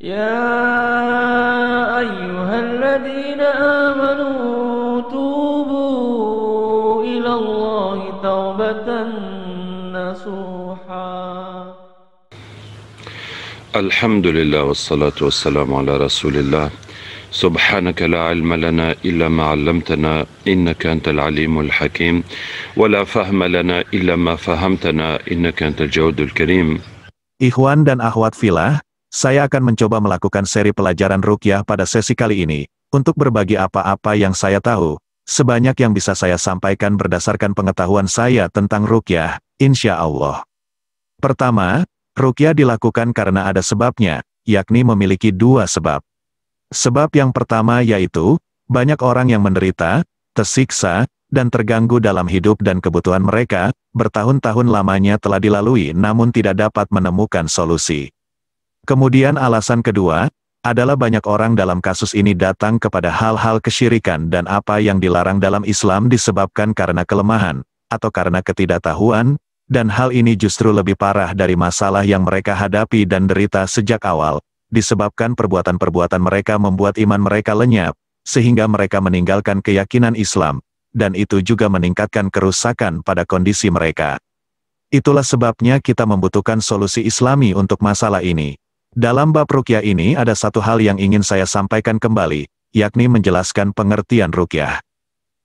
يا أيها الذين آمنوا توبوا إلى الله توبة نصوحا الحمد لله والصلاة والسلام على رسول الله سبحانك لا علم لنا إلا ما علمتنا إنك أنت العليم الحكيم ولا فهم لنا إلا ما فهمتنا إنك أنت الجود الكريم إخوان dan akhwat filah, Saya akan mencoba melakukan seri pelajaran rukyah pada sesi kali ini, untuk berbagi apa-apa yang saya tahu, sebanyak yang bisa saya sampaikan berdasarkan pengetahuan saya tentang rukyah, insya Allah. Pertama, rukyah dilakukan karena ada sebabnya, yakni memiliki dua sebab. Sebab yang pertama yaitu, banyak orang yang menderita, tersiksa, dan terganggu dalam hidup dan kebutuhan mereka, bertahun-tahun lamanya telah dilalui namun tidak dapat menemukan solusi. Kemudian alasan kedua, adalah banyak orang dalam kasus ini datang kepada hal-hal kesyirikan dan apa yang dilarang dalam Islam disebabkan karena kelemahan, atau karena ketidaktahuan, dan hal ini justru lebih parah dari masalah yang mereka hadapi dan derita sejak awal, disebabkan perbuatan-perbuatan mereka membuat iman mereka lenyap, sehingga mereka meninggalkan keyakinan Islam, dan itu juga meningkatkan kerusakan pada kondisi mereka. Itulah sebabnya kita membutuhkan solusi islami untuk masalah ini. Dalam bab rukyah ini ada satu hal yang ingin saya sampaikan kembali, yakni menjelaskan pengertian rukyah.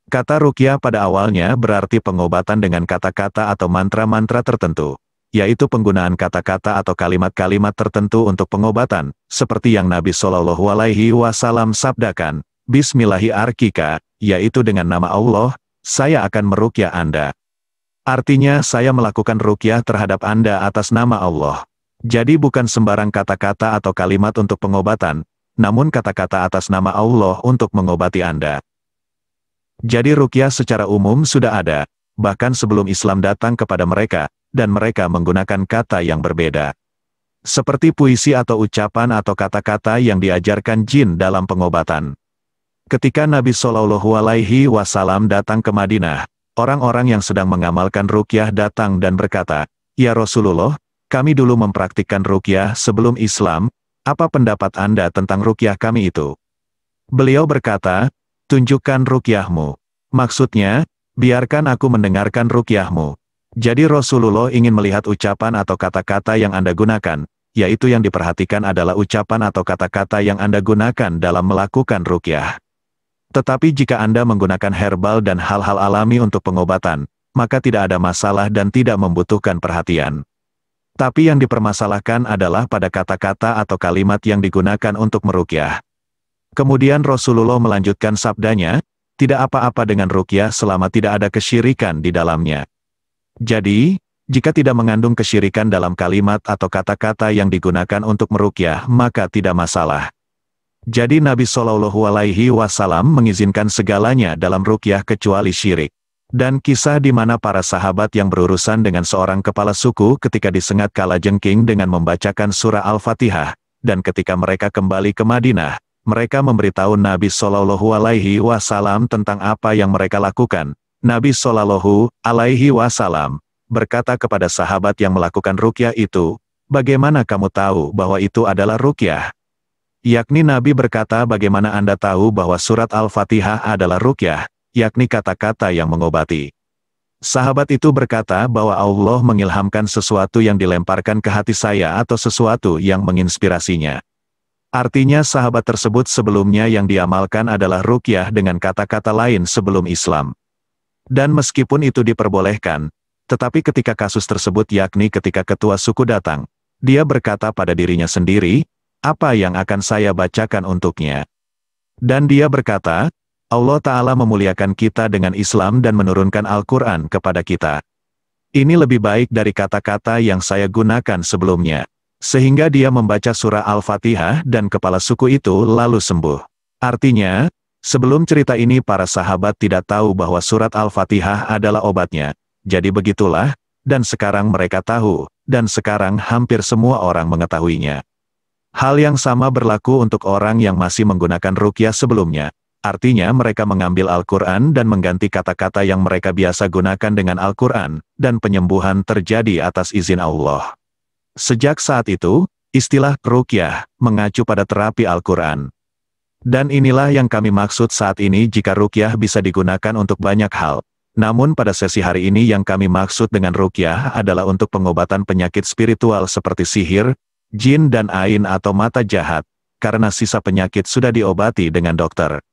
Kata rukyah pada awalnya berarti pengobatan dengan kata-kata atau mantra-mantra tertentu, yaitu penggunaan kata-kata atau kalimat-kalimat tertentu untuk pengobatan, seperti yang Nabi Shallallahu Alaihi Wasallam sabdakan, Bismillahi arkika, yaitu dengan nama Allah, saya akan merukyah Anda. Artinya saya melakukan rukyah terhadap Anda atas nama Allah. Jadi bukan sembarang kata-kata atau kalimat untuk pengobatan, namun kata-kata atas nama Allah untuk mengobati Anda. Jadi rukyah secara umum sudah ada, bahkan sebelum Islam datang kepada mereka, dan mereka menggunakan kata yang berbeda. Seperti puisi atau ucapan atau kata-kata yang diajarkan jin dalam pengobatan. Ketika Nabi Shallallahu Alaihi Wasallam datang ke Madinah, orang-orang yang sedang mengamalkan rukyah datang dan berkata, Ya Rasulullah, kami dulu mempraktikkan rukyah sebelum Islam, apa pendapat Anda tentang rukyah kami itu? Beliau berkata, tunjukkan rukyahmu. Maksudnya, biarkan aku mendengarkan rukyahmu. Jadi Rasulullah ingin melihat ucapan atau kata-kata yang Anda gunakan, yaitu yang diperhatikan adalah ucapan atau kata-kata yang Anda gunakan dalam melakukan rukyah. Tetapi jika Anda menggunakan herbal dan hal-hal alami untuk pengobatan, maka tidak ada masalah dan tidak membutuhkan perhatian. Tapi yang dipermasalahkan adalah pada kata-kata atau kalimat yang digunakan untuk merukyah. Kemudian Rasulullah melanjutkan sabdanya, tidak apa-apa dengan rukyah selama tidak ada kesyirikan di dalamnya. Jadi, jika tidak mengandung kesyirikan dalam kalimat atau kata-kata yang digunakan untuk merukyah, maka tidak masalah. Jadi Nabi Shallallahu Alaihi Wasallam mengizinkan segalanya dalam rukyah kecuali syirik. Dan kisah di mana para sahabat yang berurusan dengan seorang kepala suku ketika disengat kala jengking dengan membacakan surah Al-Fatihah, dan ketika mereka kembali ke Madinah, mereka memberitahu Nabi Shallallahu Alaihi Wasallam tentang apa yang mereka lakukan. Nabi Shallallahu Alaihi Wasallam berkata kepada sahabat yang melakukan rukyah itu, bagaimana kamu tahu bahwa itu adalah rukyah? Yakni Nabi berkata bagaimana Anda tahu bahwa surat Al-Fatihah adalah rukyah? yakni kata-kata yang mengobati. Sahabat itu berkata bahwa Allah mengilhamkan sesuatu yang dilemparkan ke hati saya atau sesuatu yang menginspirasinya. Artinya sahabat tersebut sebelumnya yang diamalkan adalah rukyah dengan kata-kata lain sebelum Islam. Dan meskipun itu diperbolehkan, tetapi ketika kasus tersebut yakni ketika ketua suku datang, dia berkata pada dirinya sendiri, apa yang akan saya bacakan untuknya? Dan dia berkata, Allah Ta'ala memuliakan kita dengan Islam dan menurunkan Al-Quran kepada kita. Ini lebih baik dari kata-kata yang saya gunakan sebelumnya. Sehingga dia membaca surah Al-Fatihah dan kepala suku itu lalu sembuh. Artinya, sebelum cerita ini para sahabat tidak tahu bahwa surat Al-Fatihah adalah obatnya. Jadi begitulah, dan sekarang mereka tahu, dan sekarang hampir semua orang mengetahuinya. Hal yang sama berlaku untuk orang yang masih menggunakan rukyah sebelumnya, Artinya mereka mengambil Al-Quran dan mengganti kata-kata yang mereka biasa gunakan dengan Al-Quran, dan penyembuhan terjadi atas izin Allah. Sejak saat itu, istilah rukyah mengacu pada terapi Al-Quran. Dan inilah yang kami maksud saat ini jika rukyah bisa digunakan untuk banyak hal. Namun pada sesi hari ini yang kami maksud dengan rukyah adalah untuk pengobatan penyakit spiritual seperti sihir, jin dan ain atau mata jahat, karena sisa penyakit sudah diobati dengan dokter.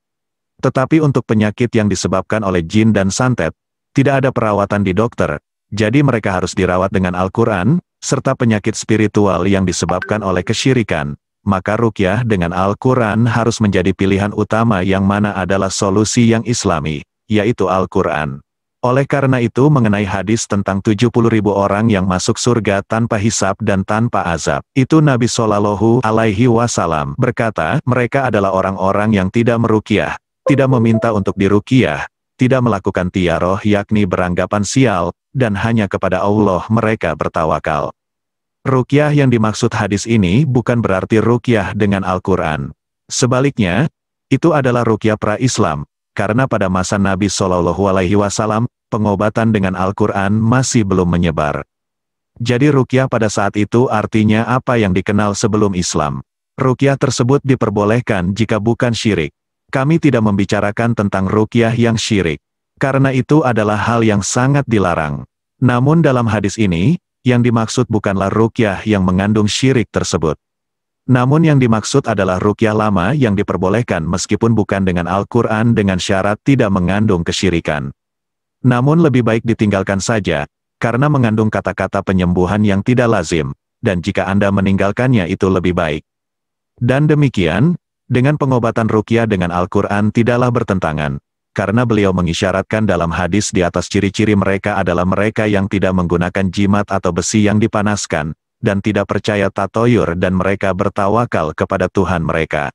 Tetapi untuk penyakit yang disebabkan oleh jin dan santet, tidak ada perawatan di dokter, jadi mereka harus dirawat dengan Al-Quran, serta penyakit spiritual yang disebabkan oleh kesyirikan, maka rukyah dengan Al-Quran harus menjadi pilihan utama yang mana adalah solusi yang islami, yaitu Al-Quran. Oleh karena itu mengenai hadis tentang 70 ribu orang yang masuk surga tanpa hisap dan tanpa azab, itu Nabi Shallallahu Alaihi Wasallam berkata, mereka adalah orang-orang yang tidak merukyah, tidak meminta untuk dirukiah, tidak melakukan tiaroh yakni beranggapan sial, dan hanya kepada Allah mereka bertawakal. Rukiah yang dimaksud hadis ini bukan berarti rukiah dengan Al-Quran. Sebaliknya, itu adalah rukiah pra-Islam, karena pada masa Nabi Shallallahu Alaihi Wasallam, pengobatan dengan Al-Quran masih belum menyebar. Jadi rukiah pada saat itu artinya apa yang dikenal sebelum Islam. Rukiah tersebut diperbolehkan jika bukan syirik. Kami tidak membicarakan tentang rukyah yang syirik, karena itu adalah hal yang sangat dilarang. Namun dalam hadis ini, yang dimaksud bukanlah rukyah yang mengandung syirik tersebut. Namun yang dimaksud adalah rukyah lama yang diperbolehkan meskipun bukan dengan Al-Quran dengan syarat tidak mengandung kesyirikan. Namun lebih baik ditinggalkan saja, karena mengandung kata-kata penyembuhan yang tidak lazim, dan jika Anda meninggalkannya itu lebih baik. Dan demikian, dengan pengobatan rukyah dengan Al-Quran tidaklah bertentangan, karena beliau mengisyaratkan dalam hadis di atas ciri-ciri mereka adalah mereka yang tidak menggunakan jimat atau besi yang dipanaskan, dan tidak percaya tatoyur dan mereka bertawakal kepada Tuhan mereka.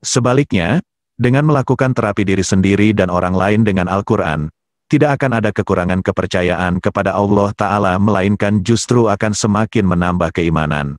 Sebaliknya, dengan melakukan terapi diri sendiri dan orang lain dengan Al-Quran, tidak akan ada kekurangan kepercayaan kepada Allah Ta'ala melainkan justru akan semakin menambah keimanan.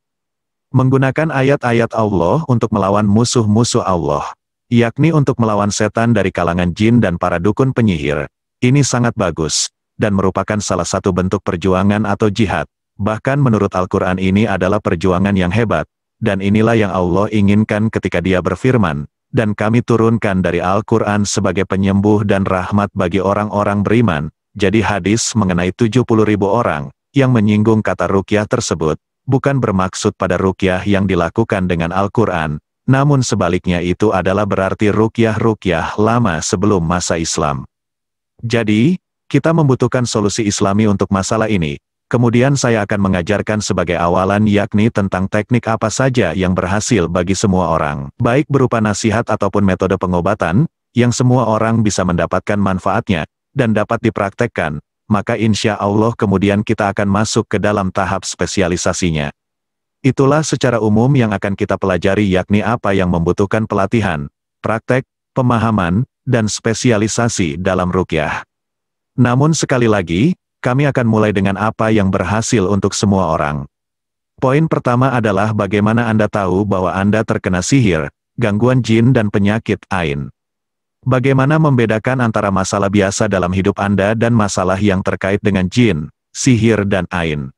Menggunakan ayat-ayat Allah untuk melawan musuh-musuh Allah, yakni untuk melawan setan dari kalangan jin dan para dukun penyihir. Ini sangat bagus, dan merupakan salah satu bentuk perjuangan atau jihad. Bahkan menurut Al-Quran ini adalah perjuangan yang hebat, dan inilah yang Allah inginkan ketika dia berfirman, dan kami turunkan dari Al-Quran sebagai penyembuh dan rahmat bagi orang-orang beriman, jadi hadis mengenai 70 ribu orang, yang menyinggung kata rukyah tersebut, bukan bermaksud pada rukyah yang dilakukan dengan Al-Quran, namun sebaliknya itu adalah berarti rukyah-rukyah lama sebelum masa Islam. Jadi, kita membutuhkan solusi islami untuk masalah ini, kemudian saya akan mengajarkan sebagai awalan yakni tentang teknik apa saja yang berhasil bagi semua orang, baik berupa nasihat ataupun metode pengobatan, yang semua orang bisa mendapatkan manfaatnya, dan dapat dipraktekkan, maka insya Allah kemudian kita akan masuk ke dalam tahap spesialisasinya. Itulah secara umum yang akan kita pelajari yakni apa yang membutuhkan pelatihan, praktek, pemahaman, dan spesialisasi dalam rukyah. Namun sekali lagi, kami akan mulai dengan apa yang berhasil untuk semua orang. Poin pertama adalah bagaimana Anda tahu bahwa Anda terkena sihir, gangguan jin dan penyakit ain. Bagaimana membedakan antara masalah biasa dalam hidup Anda dan masalah yang terkait dengan jin, sihir dan ain?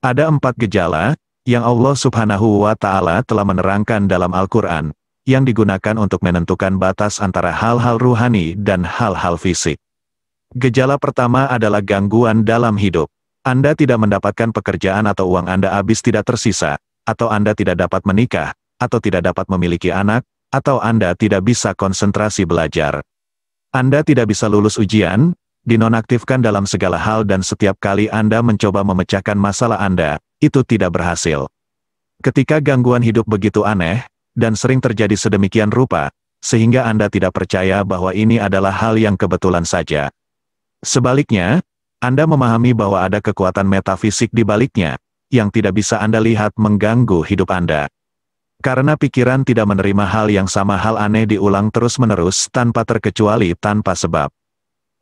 Ada empat gejala, yang Allah subhanahu wa ta'ala telah menerangkan dalam Al-Quran, yang digunakan untuk menentukan batas antara hal-hal ruhani dan hal-hal fisik. Gejala pertama adalah gangguan dalam hidup. Anda tidak mendapatkan pekerjaan atau uang Anda habis tidak tersisa, atau Anda tidak dapat menikah, atau tidak dapat memiliki anak, atau Anda tidak bisa konsentrasi belajar. Anda tidak bisa lulus ujian, dinonaktifkan dalam segala hal dan setiap kali Anda mencoba memecahkan masalah Anda, itu tidak berhasil. Ketika gangguan hidup begitu aneh, dan sering terjadi sedemikian rupa, sehingga Anda tidak percaya bahwa ini adalah hal yang kebetulan saja. Sebaliknya, Anda memahami bahwa ada kekuatan metafisik di baliknya, yang tidak bisa Anda lihat mengganggu hidup Anda. Karena pikiran tidak menerima hal yang sama hal aneh diulang terus-menerus tanpa terkecuali tanpa sebab.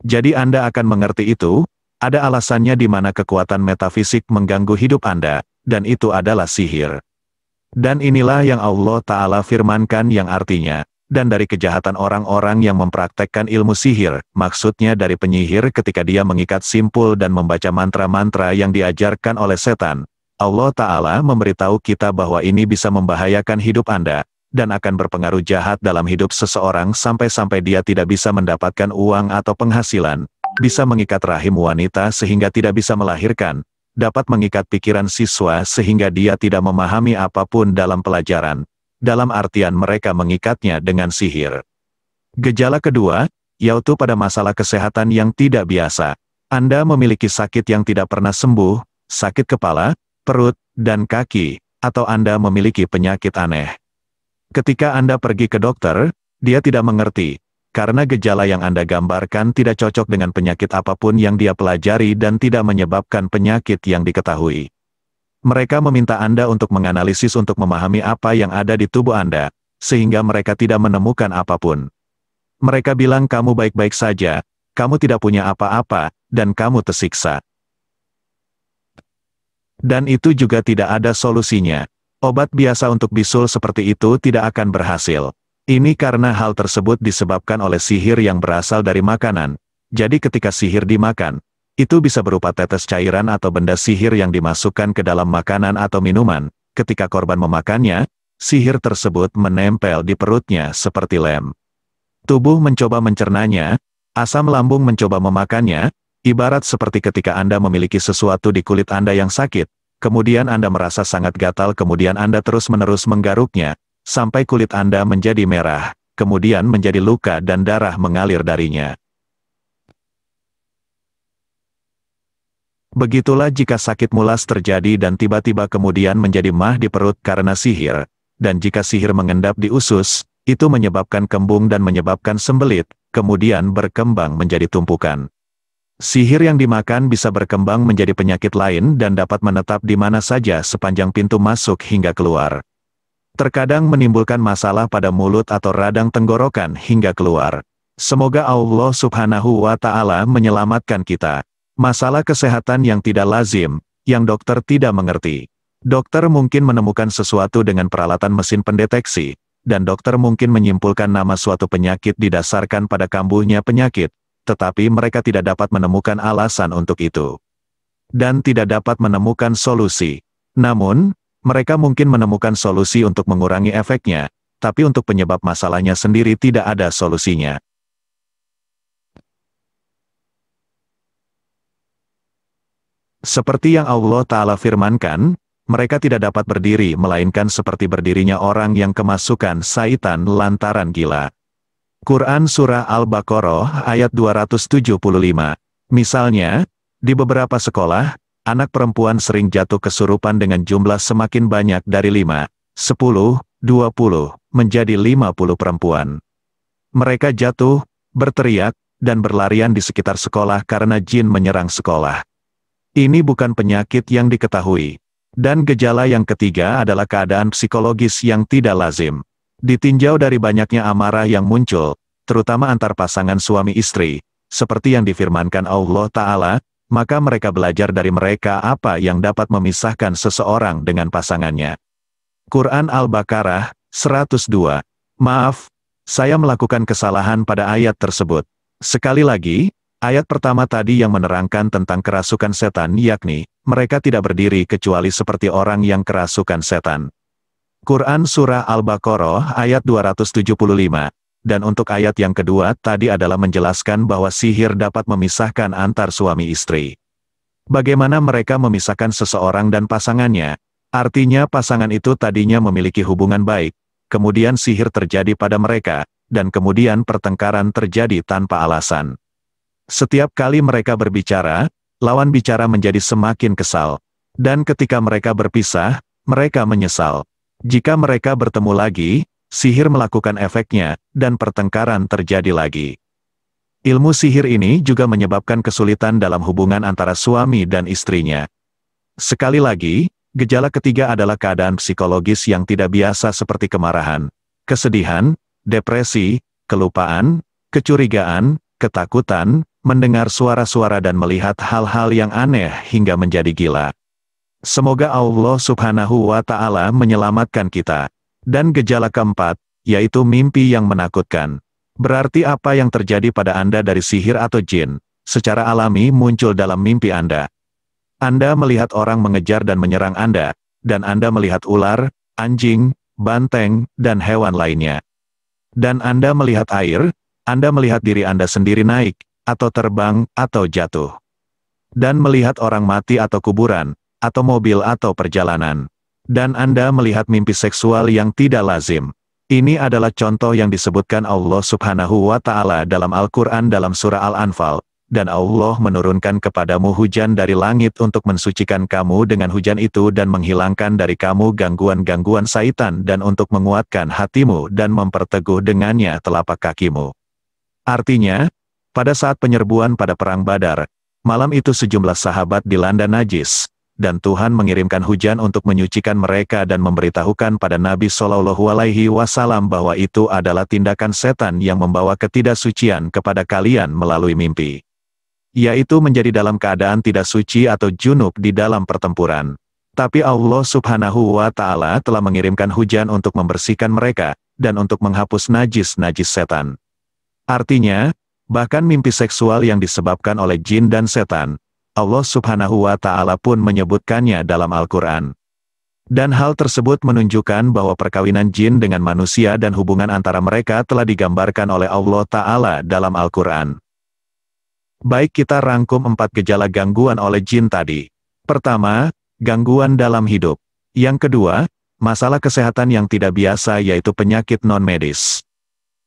Jadi Anda akan mengerti itu, ada alasannya di mana kekuatan metafisik mengganggu hidup Anda, dan itu adalah sihir. Dan inilah yang Allah Ta'ala firmankan yang artinya, dan dari kejahatan orang-orang yang mempraktekkan ilmu sihir, maksudnya dari penyihir ketika dia mengikat simpul dan membaca mantra-mantra yang diajarkan oleh setan, Allah Ta'ala memberitahu kita bahwa ini bisa membahayakan hidup Anda, dan akan berpengaruh jahat dalam hidup seseorang sampai-sampai dia tidak bisa mendapatkan uang atau penghasilan, bisa mengikat rahim wanita sehingga tidak bisa melahirkan, dapat mengikat pikiran siswa sehingga dia tidak memahami apapun dalam pelajaran, dalam artian mereka mengikatnya dengan sihir. Gejala kedua, yaitu pada masalah kesehatan yang tidak biasa. Anda memiliki sakit yang tidak pernah sembuh, sakit kepala, perut, dan kaki, atau Anda memiliki penyakit aneh. Ketika Anda pergi ke dokter, dia tidak mengerti, karena gejala yang Anda gambarkan tidak cocok dengan penyakit apapun yang dia pelajari dan tidak menyebabkan penyakit yang diketahui. Mereka meminta Anda untuk menganalisis untuk memahami apa yang ada di tubuh Anda, sehingga mereka tidak menemukan apapun. Mereka bilang kamu baik-baik saja, kamu tidak punya apa-apa, dan kamu tersiksa. Dan itu juga tidak ada solusinya. Obat biasa untuk bisul seperti itu tidak akan berhasil. Ini karena hal tersebut disebabkan oleh sihir yang berasal dari makanan. Jadi ketika sihir dimakan, itu bisa berupa tetes cairan atau benda sihir yang dimasukkan ke dalam makanan atau minuman. Ketika korban memakannya, sihir tersebut menempel di perutnya seperti lem. Tubuh mencoba mencernanya, asam lambung mencoba memakannya, Ibarat seperti ketika Anda memiliki sesuatu di kulit Anda yang sakit, kemudian Anda merasa sangat gatal kemudian Anda terus-menerus menggaruknya, sampai kulit Anda menjadi merah, kemudian menjadi luka dan darah mengalir darinya. Begitulah jika sakit mulas terjadi dan tiba-tiba kemudian menjadi mah di perut karena sihir, dan jika sihir mengendap di usus, itu menyebabkan kembung dan menyebabkan sembelit, kemudian berkembang menjadi tumpukan. Sihir yang dimakan bisa berkembang menjadi penyakit lain dan dapat menetap di mana saja sepanjang pintu masuk hingga keluar. Terkadang menimbulkan masalah pada mulut atau radang tenggorokan hingga keluar. Semoga Allah subhanahu wa ta'ala menyelamatkan kita. Masalah kesehatan yang tidak lazim, yang dokter tidak mengerti. Dokter mungkin menemukan sesuatu dengan peralatan mesin pendeteksi, dan dokter mungkin menyimpulkan nama suatu penyakit didasarkan pada kambuhnya penyakit, tetapi mereka tidak dapat menemukan alasan untuk itu. Dan tidak dapat menemukan solusi. Namun, mereka mungkin menemukan solusi untuk mengurangi efeknya, tapi untuk penyebab masalahnya sendiri tidak ada solusinya. Seperti yang Allah Ta'ala firmankan, mereka tidak dapat berdiri melainkan seperti berdirinya orang yang kemasukan saitan lantaran gila. Quran Surah Al-Baqarah ayat 275. Misalnya, di beberapa sekolah, anak perempuan sering jatuh kesurupan dengan jumlah semakin banyak dari 5, 10, 20, menjadi 50 perempuan. Mereka jatuh, berteriak, dan berlarian di sekitar sekolah karena jin menyerang sekolah. Ini bukan penyakit yang diketahui. Dan gejala yang ketiga adalah keadaan psikologis yang tidak lazim. Ditinjau dari banyaknya amarah yang muncul, terutama antar pasangan suami istri, seperti yang difirmankan Allah Ta'ala, maka mereka belajar dari mereka apa yang dapat memisahkan seseorang dengan pasangannya. Quran Al-Baqarah, 102. Maaf, saya melakukan kesalahan pada ayat tersebut. Sekali lagi, ayat pertama tadi yang menerangkan tentang kerasukan setan yakni, mereka tidak berdiri kecuali seperti orang yang kerasukan setan. Quran Surah Al-Baqarah ayat 275. Dan untuk ayat yang kedua tadi adalah menjelaskan bahwa sihir dapat memisahkan antar suami istri. Bagaimana mereka memisahkan seseorang dan pasangannya? Artinya pasangan itu tadinya memiliki hubungan baik, kemudian sihir terjadi pada mereka, dan kemudian pertengkaran terjadi tanpa alasan. Setiap kali mereka berbicara, lawan bicara menjadi semakin kesal. Dan ketika mereka berpisah, mereka menyesal. Jika mereka bertemu lagi, sihir melakukan efeknya, dan pertengkaran terjadi lagi. Ilmu sihir ini juga menyebabkan kesulitan dalam hubungan antara suami dan istrinya. Sekali lagi, gejala ketiga adalah keadaan psikologis yang tidak biasa seperti kemarahan, kesedihan, depresi, kelupaan, kecurigaan, ketakutan, mendengar suara-suara dan melihat hal-hal yang aneh hingga menjadi gila. Semoga Allah subhanahu wa ta'ala menyelamatkan kita. Dan gejala keempat, yaitu mimpi yang menakutkan. Berarti apa yang terjadi pada Anda dari sihir atau jin, secara alami muncul dalam mimpi Anda. Anda melihat orang mengejar dan menyerang Anda, dan Anda melihat ular, anjing, banteng, dan hewan lainnya. Dan Anda melihat air, Anda melihat diri Anda sendiri naik, atau terbang, atau jatuh. Dan melihat orang mati atau kuburan, atau mobil atau perjalanan, dan Anda melihat mimpi seksual yang tidak lazim. Ini adalah contoh yang disebutkan Allah subhanahu wa ta'ala dalam Al-Quran dalam surah Al-Anfal, dan Allah menurunkan kepadamu hujan dari langit untuk mensucikan kamu dengan hujan itu dan menghilangkan dari kamu gangguan-gangguan saitan dan untuk menguatkan hatimu dan memperteguh dengannya telapak kakimu. Artinya, pada saat penyerbuan pada Perang Badar, malam itu sejumlah sahabat dilanda najis, dan Tuhan mengirimkan hujan untuk menyucikan mereka dan memberitahukan pada Nabi Shallallahu Alaihi Wasallam bahwa itu adalah tindakan setan yang membawa ketidaksucian kepada kalian melalui mimpi. Yaitu menjadi dalam keadaan tidak suci atau junub di dalam pertempuran. Tapi Allah subhanahu wa ta'ala telah mengirimkan hujan untuk membersihkan mereka, dan untuk menghapus najis-najis setan. Artinya, bahkan mimpi seksual yang disebabkan oleh jin dan setan, Allah subhanahu wa ta'ala pun menyebutkannya dalam Al-Quran. Dan hal tersebut menunjukkan bahwa perkawinan jin dengan manusia dan hubungan antara mereka telah digambarkan oleh Allah Ta'ala dalam Al-Quran. Baik kita rangkum empat gejala gangguan oleh jin tadi. Pertama, gangguan dalam hidup. Yang kedua, masalah kesehatan yang tidak biasa yaitu penyakit non-medis.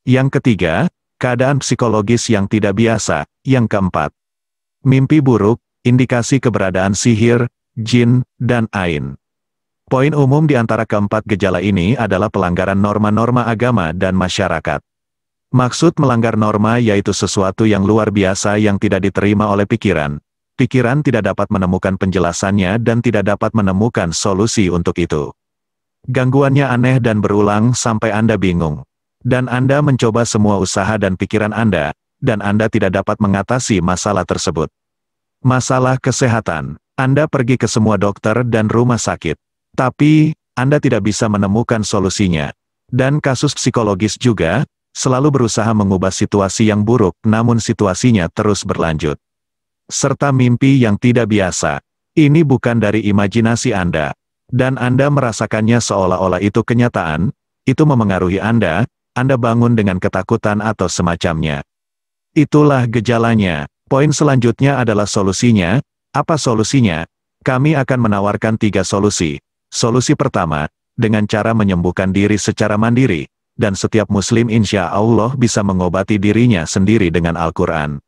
Yang ketiga, keadaan psikologis yang tidak biasa. Yang keempat, mimpi buruk, indikasi keberadaan sihir, jin, dan ain. Poin umum di antara keempat gejala ini adalah pelanggaran norma-norma agama dan masyarakat. Maksud melanggar norma yaitu sesuatu yang luar biasa yang tidak diterima oleh pikiran. Pikiran tidak dapat menemukan penjelasannya dan tidak dapat menemukan solusi untuk itu. Gangguannya aneh dan berulang sampai Anda bingung. Dan Anda mencoba semua usaha dan pikiran Anda, dan Anda tidak dapat mengatasi masalah tersebut. Masalah kesehatan, Anda pergi ke semua dokter dan rumah sakit. Tapi, Anda tidak bisa menemukan solusinya. Dan kasus psikologis juga, selalu berusaha mengubah situasi yang buruk namun situasinya terus berlanjut. Serta mimpi yang tidak biasa. Ini bukan dari imajinasi Anda. Dan Anda merasakannya seolah-olah itu kenyataan, itu memengaruhi Anda, Anda bangun dengan ketakutan atau semacamnya. Itulah gejalanya. Poin selanjutnya adalah solusinya. Apa solusinya? Kami akan menawarkan tiga solusi. Solusi pertama, dengan cara menyembuhkan diri secara mandiri, dan setiap muslim insya Allah bisa mengobati dirinya sendiri dengan Al-Quran.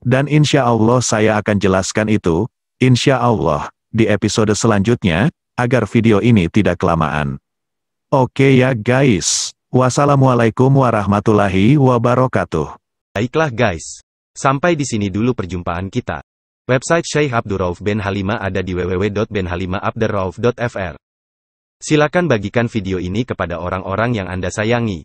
Dan insya Allah saya akan jelaskan itu, insya Allah, di episode selanjutnya, agar video ini tidak kelamaan. Oke ya guys, wassalamualaikum warahmatullahi wabarakatuh. Baiklah guys. Sampai di sini dulu perjumpaan kita. Website Syekh Abdurrauf Ben Halima ada di www.benhalimaabdurrauf.fr. Silakan bagikan video ini kepada orang-orang yang Anda sayangi.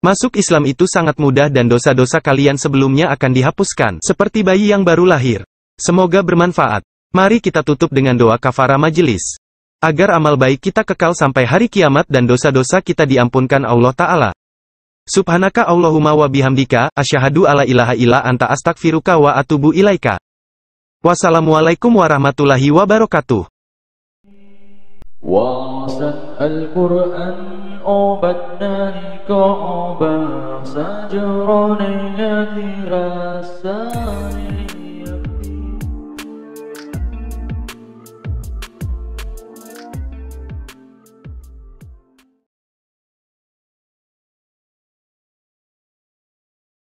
Masuk Islam itu sangat mudah dan dosa-dosa kalian sebelumnya akan dihapuskan, seperti bayi yang baru lahir. Semoga bermanfaat. Mari kita tutup dengan doa kafara majelis. Agar amal baik kita kekal sampai hari kiamat dan dosa-dosa kita diampunkan Allah Ta'ala. Subhanaka Allahumma wa bihamdika, asyhadu alla ilaha illa anta astagfiruka wa atubu ilaika. Wassalamualaikum warahmatullahi wabarakatuh. وعصت القرآن أوبتنا لكعبا سجرني الذي رساني